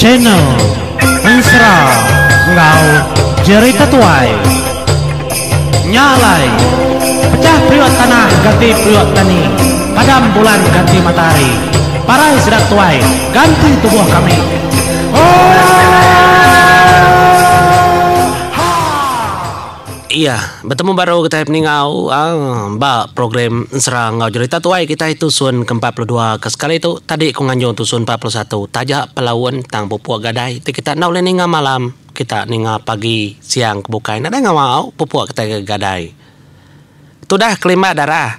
channel Insra Ngau Jerry Tatuai Nyalai Pecah priok tanah ganti priok tani Padam bulan ganti matahari Parai sedak tuai ganti tubuh kami Oh Iya, bertemu baru kita happy ngau ah, ba program serang ngau cerita tuai kita itu sun ke-42 ke sekali itu tadi ku nganjo tu sun 41 tajak pelawan tang pupuk gadai te kita nau le ninga malam kita ninga pagi siang kebukai ada ngau mau popua kita gadai. Tu dah kelima darah.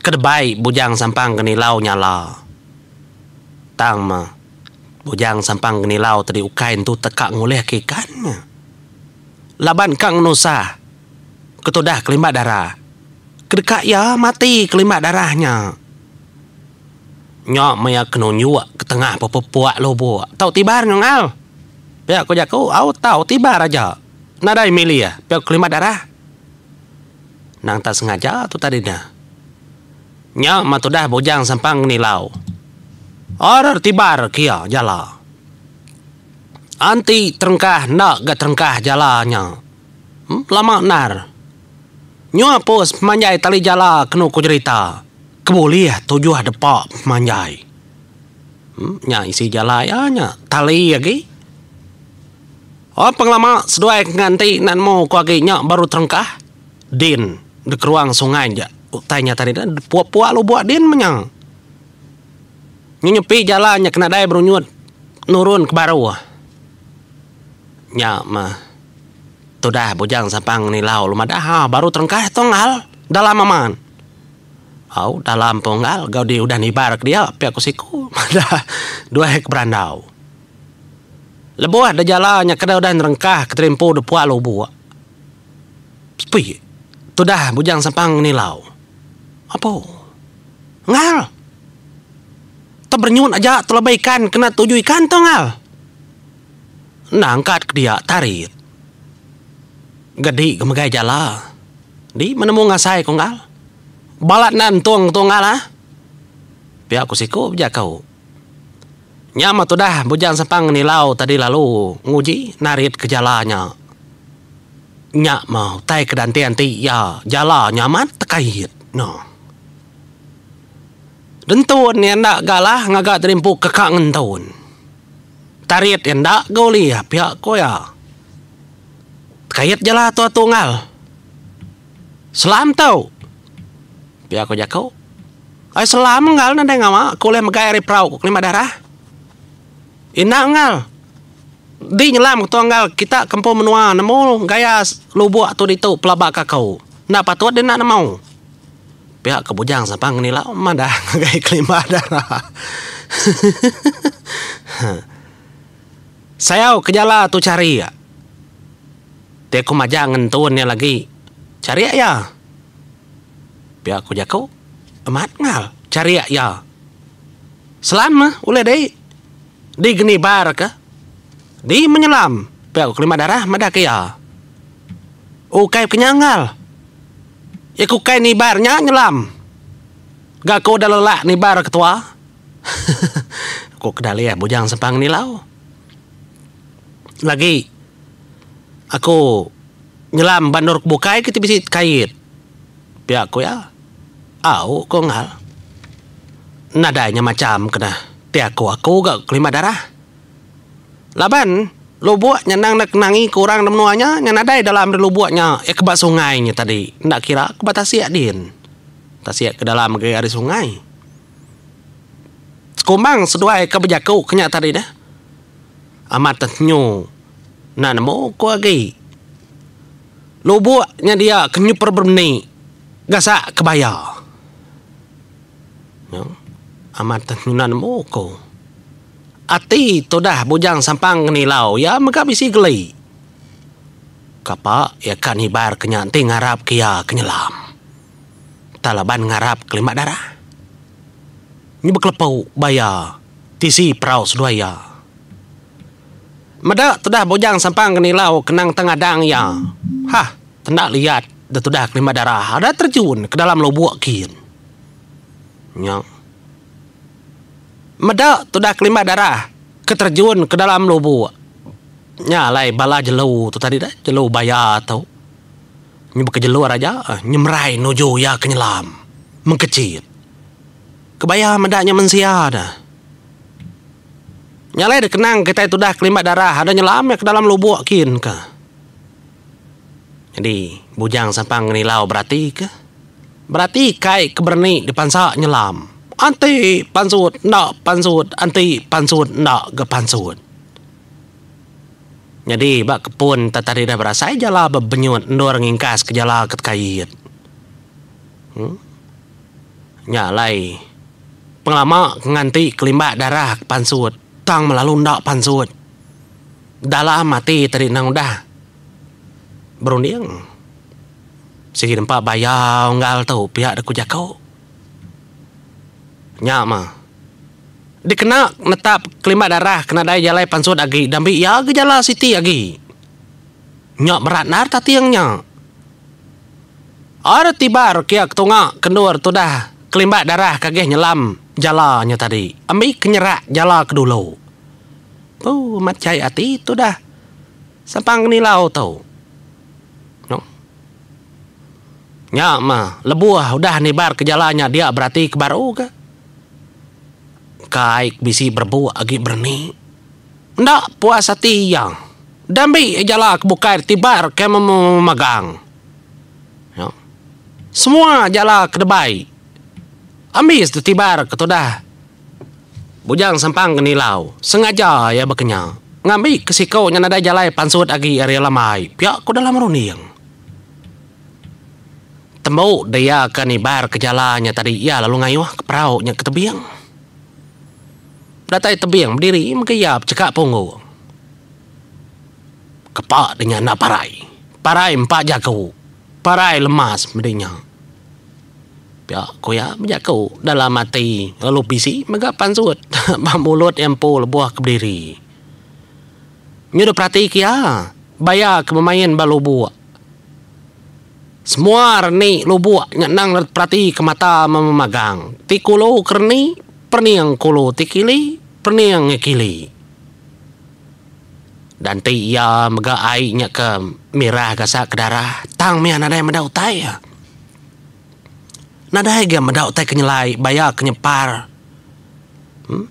Kedebai bujang sampang geni lau nyala. Tang ma. Bujang sampang geni lau tadi ukain tu teka ngulih kekannya laban Kang Nusa. Ketudah kelima darah. Kedeka ya mati kelima darahnya. Nyok maya kena nyuak ke tengah pepepuak lobo. Tau tibar nyong al. Pihak kau jaku, au tau tibar aja. Nadai milia, ya, pihak kelima darah. Nang tak sengaja tu tadi dah. Nyok matudah bujang sampang nilau. Orar tibar kia jala anti terengkah nak gak terengkah jalannya. Hmm? Lama nar. Nyua pos manjai tali jala kena ku cerita. Kebulih tujuh depok manjai. Hmm? Nya isi jala ya nya. Tali lagi. Oh penglama sedua nganti nan mau ku lagi nya baru terengkah. Din. Dekeruang sungai ja. Tanya tadi. Puak-puak lu buat din menyang. Nyepi jalannya kena dai berunyut nurun ke bawah nya mah tuh dah bujang sampang ni lau lu mah ha, baru terengkah tongal dalam aman au dalam tongal gau di udah nibarak dia pi aku siku mada dua hek berandau lebuah ada jalannya kada udah nerengkah ketrimpu de puak lu buah pi tuh dah bujang sampang ni lau apo ngal Tak bernyun aja, tak lebih ikan, kena tujuh ikan tau ngal nangkat ke dia tarit. Gedi ke megai jala. Di mana mau ngasai kau ngal? Balat nan tuang tuang ngal ah. Biar aku siku bija kau. Nyama tu dah bujang sepang ni lau tadi lalu nguji narit ke jalanya. Nyak mau tai ke danti anti ya jala nyaman tekahit. No. Dentun ni anak galah ngagak terimpu kekak ngentun. tahun tarit yang dak kau lihat ah, pihak kau ya. Kayat jelah tua tunggal. Selam tau. Pihak kau jakau. Ay selam ngal nanti ngawa. Kau lihat megah air perahu kau lima darah. Ina ngal. Di nyelam kau tunggal kita kempo menua nemu gaya lubuk tu itu pelabak kau. Nak patut dia nak mau. Pihak kebujang sampang ni lah. Mada ngai kelima darah. saya ke jalan tu cari ya. Dia ku maja ngentun ya lagi. Cari ya. ya. Biar aku jaku. Emat ngal. Cari ya. ya. Selama ulah deh. Di geni bar ke. Di menyelam. Biar aku kelima darah madak ya. Ukai oh, kenyangal. Ya ku kai ni barnya nyelam. Gak kau dah lelak ni bar ketua. Kok kedali ya bujang sepang ni lau lagi aku nyelam bandar bukai kita bisa kair. pihak aku ya au kau ngal nadanya macam kena tiap aku aku gak kelima darah laban lu buat nyenang nak nangi kurang dan menuanya nyenadai dalam lu buatnya eh kebat sungainya tadi nak kira kebat tasiak din tasiak ke dalam ke ada sungai Sekumbang seduai ke bejaku kenyak tadi dah amat nyu na mo ko agi lobo nya dia kenyu perbeni gasa kebaya no ya. amat nyu na mo ko ati to dah bujang sampang ni lau ya maka bisi geli kapa ya kan hibar kenyanti ngarap kia kenyelam talaban ngarap kelima darah ni beklepau baya tisi praus duaya ya Madak sudah bojang sampang ke nilau kenang tengah dang ya. Hmm. Hah, tidak lihat. Dah sudah kelima darah. Ada terjun ke dalam lubuk kian. Ya. Madak sudah kelima darah. Keterjun ke dalam lubuk. Ya, lai bala jelau tu tadi dah. Jelau bayar tau. Ini buka jelur aja. Eh, nyemrai nuju ya kenyelam. Mengkecil. Kebayang madaknya mensia dah. Nyalai dikenang kita itu dah kelima darah. Ada nyelam ya ke dalam lubuk kin ke. Jadi bujang sampang ngenilau berarti ke. Berarti kai keberni dipansa nyelam. Anti pansut nak pansut. Anti pansut nak ke pansut. Jadi bak kepun tak tadi dah berasa jala bebenyut nur ngingkas ke jala ket kait. Hmm? Nyalai pengalama nganti kelimbak darah pansut utang melalui ndak pansut. Dalam mati tadi nang udah. Berunding. Sihir empat bayau ngal tau pihak deku jakau. Nyak mah. Dikena netap kelima darah kena daya jalai pansut agi. Dambi ya gejala siti agi. Nyak berat nar tati yang nyak. Ada tiba kia ketungak kendur tu dah. Kelimbat darah kagih nyelam jalanya tadi. Ambil kenyerak jala ke dulu tu mat cai ati tu dah. Sampang ni lau tau. No. Nya ma, lebuah udah ni bar kejalannya dia berarti ke baru ka. Kaik bisi berbuah agi berni. Ndak puas hati yang. Dambi ejala kebukair tibar ke memegang. Ya. Semua jala kedebai. Ambis tu tibar ketudah. dah. Bujang sampang ke nilau. Sengaja ya bekenya. Ngambi ke sikau nyana dai jalai pansut agi area lamai. Piak ku dalam runing. Temu daya kan ibar ke jalannya tadi. Ya lalu ngayuh ke perahu nya ke tebiang. Datai tebiang berdiri mengkiap cekak punggu. Kepak dengan naparai. Parai empat jago. Parai lemas mendingnya. Ya, koyak banyak kau dalam mati. Lalu bisi, mega pansut. Mulut empul buah kebiri. Ini udah perhati kia. Ya. Bayar ke pemain balu buah. Semua ni lu buah. Ngenang perhati ke mata memegang. Tikulu kerni, perni yang kulu tikili, perni yang ngekili. Dan ti ia mega airnya ke merah kasak ke darah. Tang mian ada yang mendautai ya nada hege meda utai kenyelai baya kenyepar hmm?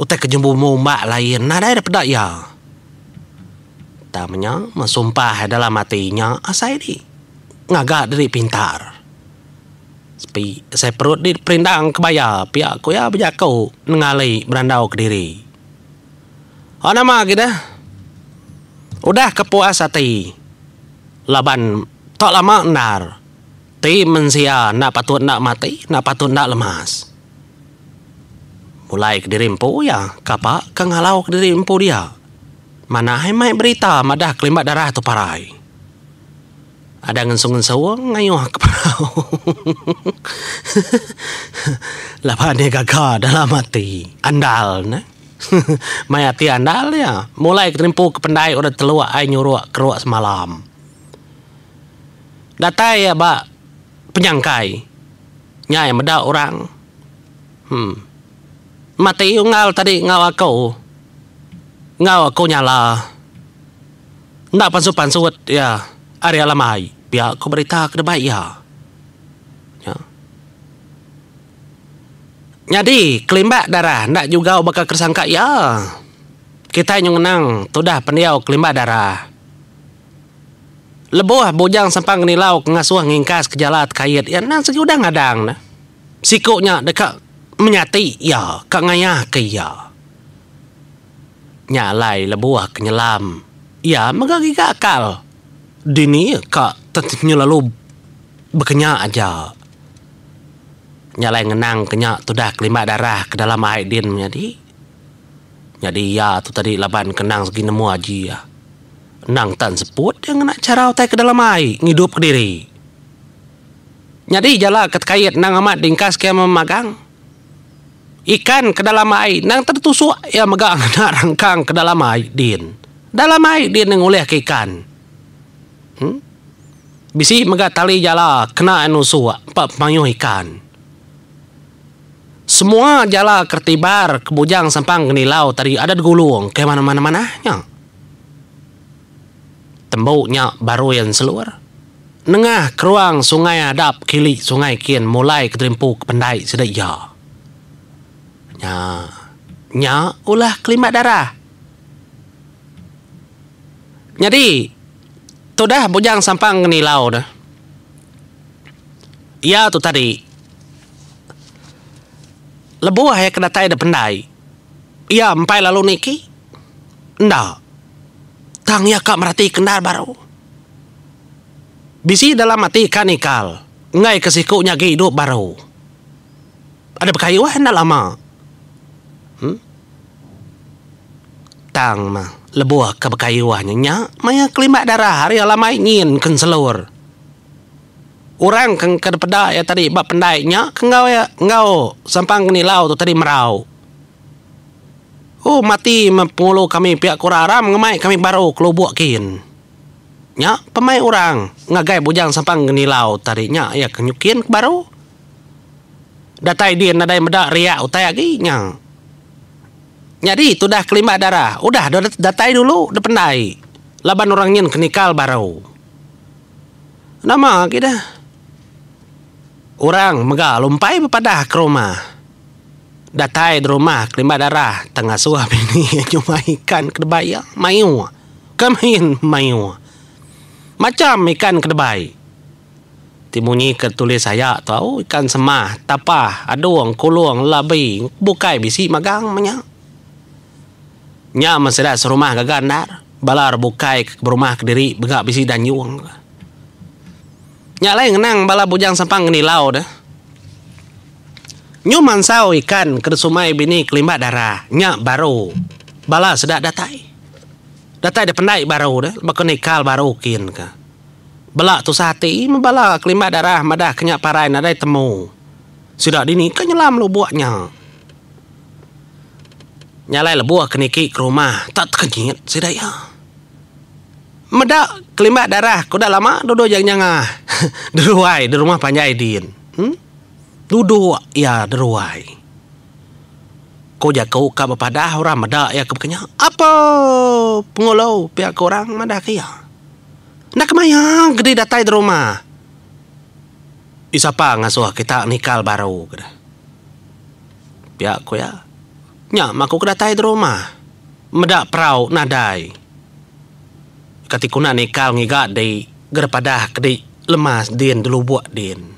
utai kejembu mu mak lain nada ada pedak ya tamnya mensumpah dalam matinya asai ah, di ngagak dari pintar Sepi, saya perut di perindang kebaya pihak ku ya bejakau nengali berandau ke diri oh nama kita udah kepuas hati laban tak lama nar mati mensia nak patut nak mati nak patut nak lemas mulai ke diri empu ya kapak kengalau ke diri empu dia mana hai mai berita madah kelimat darah tu parai ada ngensu-ngensu ngayuh ke parau lapa ne gagah dalam mati andal ne mai hati andal ya mulai ke tempu ke pendai orang teluak ai nyuruak keruak semalam datai ya bak penyangkai nyai meda orang hmm mati ngal tadi ngal aku ngal aku nyala nak pansu pansu ya hari alamai pihak aku berita kena baik ya ya jadi kelimbak darah nak juga bakal kersangka ya kita yang menang sudah pendiau kelimbak darah lebuah bujang sampang ni lau ngasuh ngingkas kejalat kait ya nang segi udah ngadang na sikonya dekat menyati ya kak ngayah ke ya nyalai lebuah kenyelam ya megagi gakal dini ya, kak tentunya lalu bekenya aja nyalai ngenang kenya tu dah kelima darah ke dalam air din menjadi jadi ya tu tadi laban kenang segi nemu aja ya nang tan seput yang nak carau tai ke dalam air ngidup ke diri nyadi jala ket kait nang amat dingkas ke memagang ikan ke dalam air nang tertusuk ya megang nak rangkang ke dalam air din dalam air din yang oleh ke ikan hmm? bisi mega tali jala kena anu suak pap ikan semua jala kertibar kebujang sampang genilau tadi ada gulung ke mana-mana-mana -mana mana mana nyang tembuknya baru yang seluar. Nengah keruang sungai adab kili sungai kian mulai keterimpu ke pendai sedek ya. Nya, nya ulah kelimat darah. Jadi, tu dah bujang sampang ni lau dah. Ya tu tadi. Lebuah yang kena tayar di pendai. Ya, empai lalu niki. Ndak datang ya kak merhati kenal baru. Bisi dalam mati kan ikal. Ngai kesiku nyagi hidup baru. Ada berkayu wah nak lama. Hmm? Tang mah. Lebuah ke berkayu wah nyenyak. Maya kelimat darah hari lama ingin ken selur. Orang kan ke depeda ya tadi. Bapak pendai nyak. Ngau ya. Ngau. Sampang ni lau tu tadi merau. Oh mati pengulu kami pihak kura aram ngemai kami baru kelubuk kin. Nya pemain orang ngagai bujang sampang genilau tariknya ya kenyukin baru. Datai dia nadai meda riak utai lagi nya. Nyari itu dah kelima darah. Udah datai dulu depenai. Laban orang nyin kenikal baru. Nama kita. Orang megah lumpai berpadah ke rumah. Datai di rumah kelima darah tengah suap ini cuma ikan kedebai ya. Mayu. Kamin mayu. Macam ikan kedebai. Timunyi ketulis saya tahu oh, ikan semah, tapah, aduang, kulung, labi, bukai bisi magang menya. Nya masih serumah ke gandar, balar bukai ke rumah ke diri, begak bisi dan nyuang. Nya lain ngenang balar bujang sampang ngenilau dah. Nyu mansau ikan ker sumai bini kelima darah. Nya baru. Bala sedak datai. Datai dia pendai baru dah. Maka nikal baru kin ke. Bala tu sati. Bala kelima darah madah kenyak parai nadai temu. Sudah dini ke nyelam lu buatnya. Nyalai lebu keniki ke rumah. Tak terkenyit sudah ya. Medak kelima darah. Kuda lama duduk yang nyangah. Duduk wai di rumah panjai din. Hmm? duduk ya deruai. Kau jaga uka berpada orang mada ya kebanyakan. Apa pengolau pihak orang mada kaya? Nak mayang gede datai di rumah. Isapa ngasuh kita nikal baru kada. Pihak kau ya. Nya maku kedatai di rumah. Meda perau nadai. Ketika nak nikal ngigak di gerpadah kedi lemas din dulu buat din.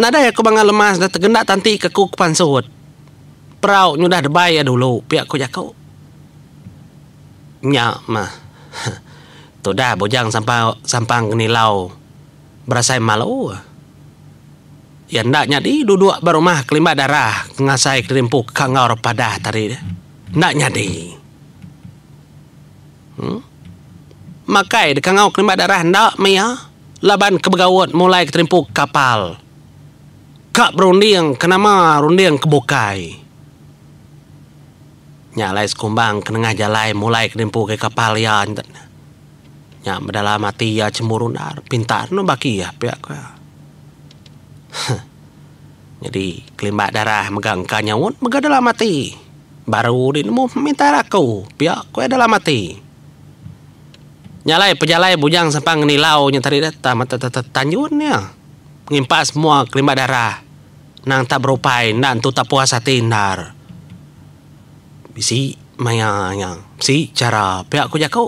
Nada ya aku bangga lemas dah tergendak tanti ke ku kepansut. Perau nyu dah debai ya dulu pihak ku jakau. Nya mah. Tu dah bojang sampai sampang ni nilau. Berasai malu. Ya ndak nyadi duduk barumah kelima darah ngasai kerimpu kangar padah tadi. Ndak nyadi. Hmm? Makai dekangau kelima darah ndak meyah. Laban kebegawat mulai terimpu kapal kap ronde yang kenama ronde yang kebokai. Nyalai sekumbang ke tengah jalan mulai ke dempu ke kapal ya. Nya medala mati ya cemburu nar pintar no baki ya pihak ya. Jadi kelimbak darah megang kanya un mega dalam mati. Baru di nemu minta aku pihak kue dalam mati. Nyalai pejalai bujang sampang nilau nyetari data mata tanjun ya. Ngimpas semua kelimbak darah nang tak berupai nang tu tak puas hati nar bisi maya yang si cara pihak ku jaku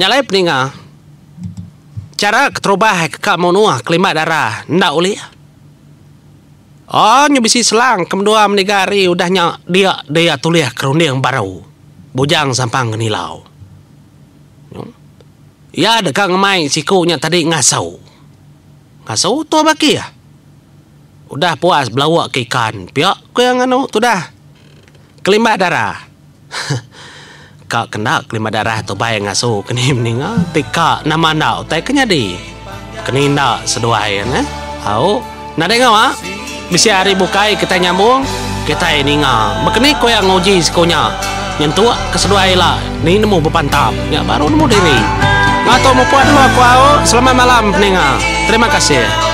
nyalai peninga cara terubah kakak monua klima darah ndak uli ya? oh nyubisi selang kemdua menegari udahnya dia dia tulih kerundi yang baru bujang sampang genilau hmm? ya dekat ngemai sikunya tadi ngasau ngasau tu baki ya Udah puas belawak ke ikan. Pihak ke yang anu tu dah. Kelima darah. Kak kena kelima darah tu bayang yang ngasuh. Kini meninggal. Ah, Tika nama nak utai kenyadi. Kini nak seduai kan eh. Au. Nak dengar mak? Bisa hari bukai kita nyambung. Kita ini ngah. Bekini kau yang nguji sekonya. Nyentuh ah, keseduai lah. Ni nemu berpantap. Ya baru nemu diri. Ngatuh mu puan nama aku au. Selamat malam peninggal. Terima kasih. Terima kasih.